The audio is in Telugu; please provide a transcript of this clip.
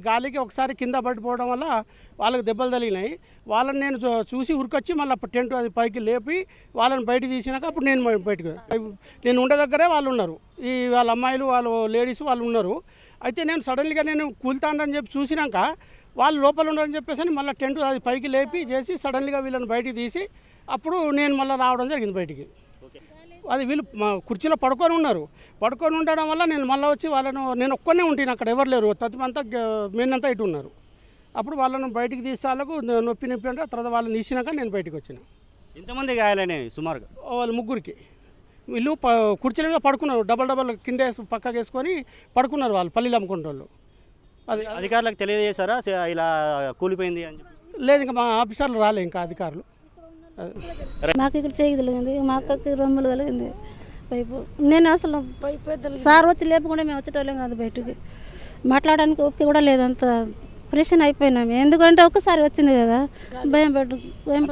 వాటి గాలికి ఒకసారి కింద పడిపోవడం వల్ల వాళ్ళకి దెబ్బలు తగిలినాయి వాళ్ళని నేను చూసి ఉరికొచ్చి మళ్ళీ టెంట్ అది పైకి లేపి వాళ్ళని బయట తీసినాక అప్పుడు నేను బయటకు నేను ఉండే దగ్గరే వాళ్ళు ఉన్నారు ఈ వాళ్ళ అమ్మాయిలు వాళ్ళు లేడీస్ వాళ్ళు ఉన్నారు అయితే నేను సడన్లీగా నేను కూలుతాండని చెప్పి చూసినాక వాళ్ళు లోపల ఉండరని చెప్పేసి అని మళ్ళీ టెంట్ అది పైకి లేపి చేసి సడన్లీగా వీళ్ళని బయటికి తీసి అప్పుడు నేను మళ్ళీ రావడం జరిగింది బయటికి అది వీళ్ళు కుర్చీలో పడుకొని ఉన్నారు పడుకొని ఉండడం వల్ల నేను మళ్ళీ వచ్చి వాళ్ళను నేను ఒక్కనే ఉంటాను అక్కడ ఎవరు లేరు తత్మంతా మేనంతా ఇటు ఉన్నారు అప్పుడు వాళ్ళను బయటికి తీసేవాళ్ళకు నొప్పి నొప్పి అంటే తర్వాత వాళ్ళని తీసినాక నేను బయటకు వచ్చిన ఎంతమంది గాయాలని సుమారుగా వాళ్ళ ముగ్గురికి వీళ్ళు కుర్చీల మీద పడుకున్నారు డబల్ డబల్ కింద పక్కకి వేసుకొని పడుకున్నారు వాళ్ళు పల్లీలు అమ్ముకుంటే వాళ్ళు అది అధికారులకు తెలియజేశారా ఇలా కూలిపోయింది అని లేదు ఇంకా మా ఆఫీసర్లు రాలే ఇంకా అధికారులు మాకు ఇక్కడ చేయి తొలగింది మా అక్కకి రొమ్ములు తొలగింది పైపు నేను అసలు పైపు సార్ వచ్చి లేపు కూడా మేము వచ్చేటోళ్ళం కాదు బయటికి మాట్లాడడానికి ఓపిక కూడా లేదు అంత ప్రెషన్ అయిపోయినాము ఎందుకంటే ఒక్కసారి వచ్చింది కదా భయం పడు భయం